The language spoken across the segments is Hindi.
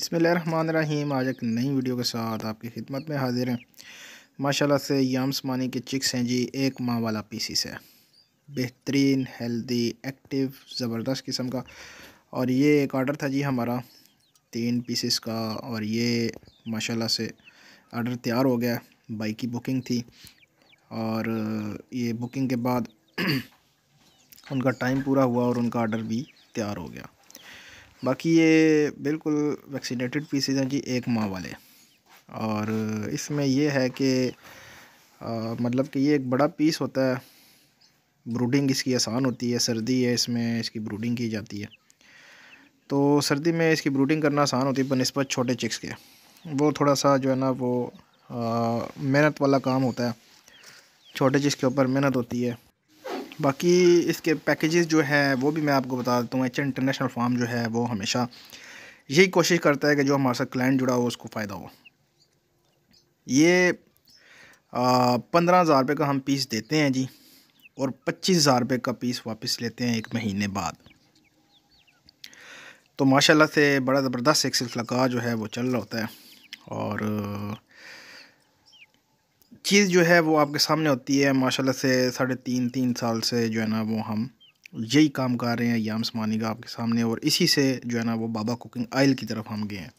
बसमान रहीम आज एक नई वीडियो के साथ आपकी खिदमत में हाजिर हैं माशाल्लाह से याम्स मानी के चिक्स हैं जी एक माह वाला पीसीस है बेहतरीन हेल्दी एक्टिव ज़बरदस्त किस्म का और ये एक आर्डर था जी हमारा तीन पीसीस का और ये माशाल्लाह से आर्डर तैयार हो गया बाइक की बुकिंग थी और ये बुकिंग के बाद उनका टाइम पूरा हुआ और उनका आर्डर भी तैयार हो गया बाकी ये बिल्कुल वैक्सीनेटेड पीसेज हैं जी एक माह वाले और इसमें ये है कि मतलब कि ये एक बड़ा पीस होता है ब्रूडिंग इसकी आसान होती है सर्दी है इसमें इसकी ब्रूडिंग की जाती है तो सर्दी में इसकी ब्रूडिंग करना आसान होती है बनस्बत छोटे चिक्स के वो थोड़ा सा जो है ना वो मेहनत वाला काम होता है छोटे चिक्स के ऊपर मेहनत होती है बाकी इसके पैकेजेस जो है वो भी मैं आपको बता देता हूँ एच इंटरनेशनल फार्म जो है वो हमेशा यही कोशिश करता है कि जो हमारे साथ क्लाइंट जुड़ा हो उसको फ़ायदा हो ये पंद्रह हज़ार रुपये का हम पीस देते हैं जी और पच्चीस हज़ार रुपये का पीस वापस लेते हैं एक महीने बाद तो माशाल्लाह से बड़ा ज़बरदस्त एक सिलसिला जो है वो चल रहा होता है और चीज़ जो है वो आपके सामने होती है माशाल्लाह से साढ़े तीन तीन साल से जो है ना वो हम यही काम कर रहे हैं याम समानी का आपके सामने और इसी से जो है ना वो बाबा कुकिंग आयल की तरफ हम गए हैं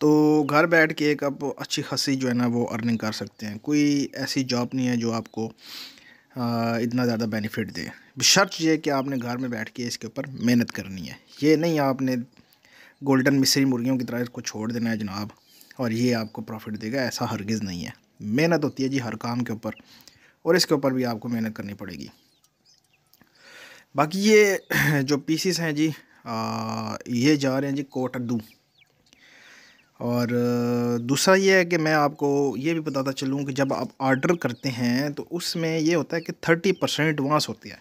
तो घर बैठ के एक आप अच्छी खासी जो है ना वो अर्निंग कर सकते हैं कोई ऐसी जॉब नहीं है जो आपको आ, इतना ज़्यादा बेनिफिट दे शर्त ये कि आपने घर में बैठ के इसके ऊपर मेहनत करनी है ये नहीं आपने गोल्डन मिश्री मुर्गियों की तरह इसको छोड़ देना है जनाब और ये आपको प्रॉफिट देगा ऐसा हरगिज़ नहीं है मेहनत होती है जी हर काम के ऊपर और इसके ऊपर भी आपको मेहनत करनी पड़ेगी बाकी ये जो पीसीस हैं जी आ, ये जा रहे हैं जी कोट अड्डू और दूसरा ये है कि मैं आपको ये भी बताता चलूँ कि जब आप आर्डर करते हैं तो उसमें ये होता है कि थर्टी परसेंट एडवांस होती है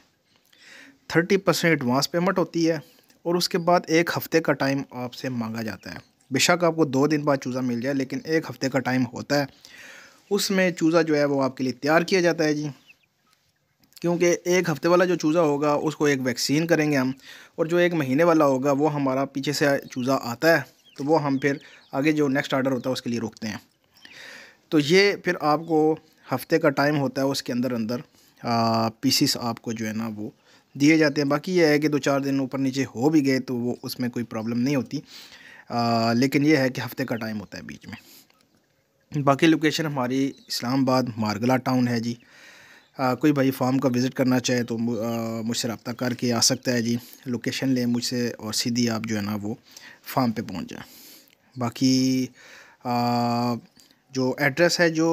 थर्टी परसेंट एडवांस पेमेंट होती है और उसके बाद एक हफ़्ते का टाइम आपसे मांगा जाता है बेशक आपको दो दिन बाद चूज़ा मिल जाए लेकिन एक हफ़्ते का टाइम होता है उसमें चूज़ा जो है वो आपके लिए तैयार किया जाता है जी क्योंकि एक हफ़्ते वाला जो चूज़ा होगा उसको एक वैक्सीन करेंगे हम और जो एक महीने वाला होगा वो हमारा पीछे से चूज़ा आता है तो वो हम फिर आगे जो नेक्स्ट आर्डर होता है उसके लिए रोकते हैं तो ये फिर आपको हफ़्ते का टाइम होता है उसके अंदर अंदर पीसीस आपको जो है ना वो दिए जाते हैं बाकी ये है कि दो चार दिन ऊपर नीचे हो भी गए तो वो उसमें कोई प्रॉब्लम नहीं होती लेकिन ये है कि हफ्ते का टाइम होता है बीच में बाकी लोकेशन हमारी इस्लामाबाद मारगला टाउन है जी आ, कोई भाई फार्म का विज़िट करना चाहे तो मुझसे रबता करके आ सकता है जी लोकेशन लें मुझसे और सीधी आप जो है ना वो फार्म पे पहुंच जाए बाकी आ, जो एड्रेस है जो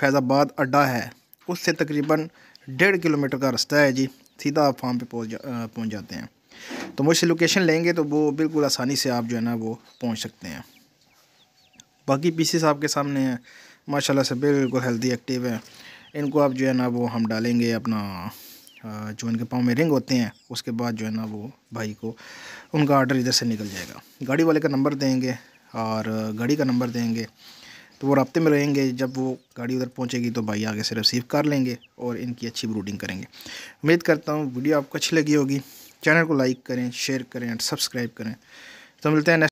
फैज़ाबाद अड्डा है उससे तकरीबन डेढ़ किलोमीटर का रास्ता है जी सीधा आप फार्म पे पहुंच जा पहुँच जाते हैं तो मुझसे लोकेशन लेंगे तो वो बिल्कुल आसानी से आप जो है ना वो पहुँच सकते हैं बाकी पीसेस आपके सामने हैं माशाल्लाह से बिल्कुल हेल्दी एक्टिव हैं इनको आप जो है ना वो हम डालेंगे अपना जो इनके पाँव में रिंग होते हैं उसके बाद जो है ना वो भाई को उनका आर्डर इधर से निकल जाएगा गाड़ी वाले का नंबर देंगे और गाड़ी का नंबर देंगे तो वो रबते में रहेंगे जब वो गाड़ी उधर पहुंचेगी तो भाई आगे से रिसीव कर लेंगे और इनकी अच्छी ब्रूडिंग करेंगे उम्मीद करता हूँ वीडियो आपको अच्छी लगी होगी चैनल को लाइक करें शेयर करें एंड सब्सक्राइब करें तो मिलते हैं